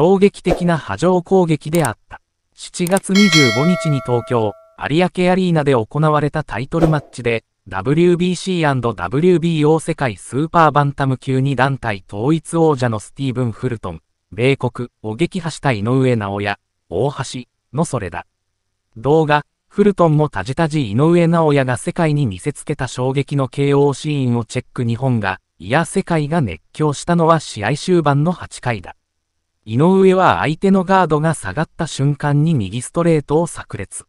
衝撃的な波状攻撃であった。7月25日に東京、有明アリーナで行われたタイトルマッチで、WBC&WBO 世界スーパーバンタム級2団体統一王者のスティーブン・フルトン、米国を撃破した井上直也、大橋のそれだ。動画、フルトンもたじたじ井上直也が世界に見せつけた衝撃の KO シーンをチェック日本が、いや世界が熱狂したのは試合終盤の8回だ。井上は相手のガードが下がった瞬間に右ストレートを炸裂。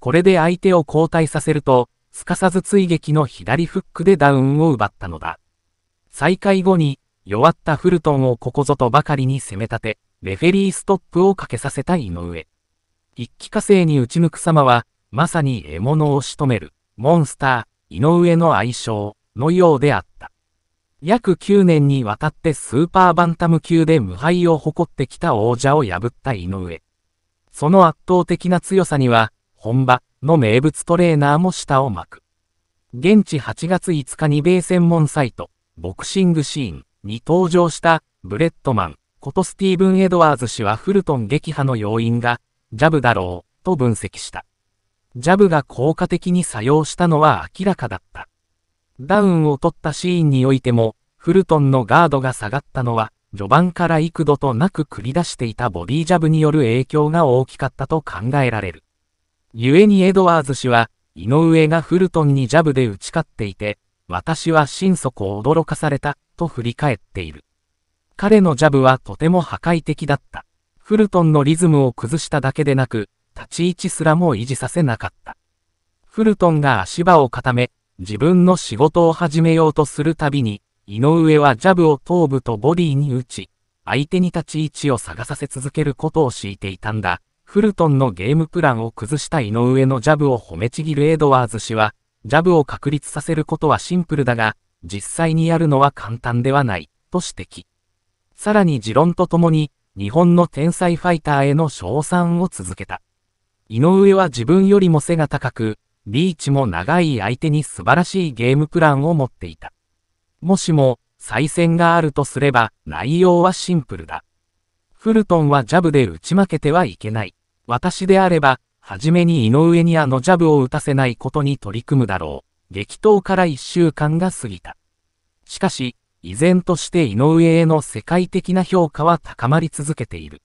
これで相手を交代させると、すかさず追撃の左フックでダウンを奪ったのだ。再開後に、弱ったフルトンをここぞとばかりに攻め立て、レフェリーストップをかけさせた井上。一気火星に打ち抜く様は、まさに獲物を仕留める、モンスター、井上の愛称のようであった。約9年にわたってスーパーバンタム級で無敗を誇ってきた王者を破った井上。その圧倒的な強さには、本場の名物トレーナーも舌を巻く。現地8月5日に米専門サイト、ボクシングシーンに登場したブレットマンことスティーブン・エドワーズ氏はフルトン撃破の要因が、ジャブだろう、と分析した。ジャブが効果的に作用したのは明らかだった。ダウンを取ったシーンにおいても、フルトンのガードが下がったのは、序盤から幾度となく繰り出していたボディジャブによる影響が大きかったと考えられる。故にエドワーズ氏は、井上がフルトンにジャブで打ち勝っていて、私は心底驚かされた、と振り返っている。彼のジャブはとても破壊的だった。フルトンのリズムを崩しただけでなく、立ち位置すらも維持させなかった。フルトンが足場を固め、自分の仕事を始めようとするたびに、井上はジャブを頭部とボディに打ち、相手に立ち位置を探させ続けることを強いていたんだ。フルトンのゲームプランを崩した井上のジャブを褒めちぎるエドワーズ氏は、ジャブを確立させることはシンプルだが、実際にやるのは簡単ではない、と指摘。さらに持論とともに、日本の天才ファイターへの称賛を続けた。井上は自分よりも背が高く、リーチも長い相手に素晴らしいゲームプランを持っていた。もしも、再戦があるとすれば、内容はシンプルだ。フルトンはジャブで打ち負けてはいけない。私であれば、はじめに井上にあのジャブを打たせないことに取り組むだろう。激闘から一週間が過ぎた。しかし、依然として井上への世界的な評価は高まり続けている。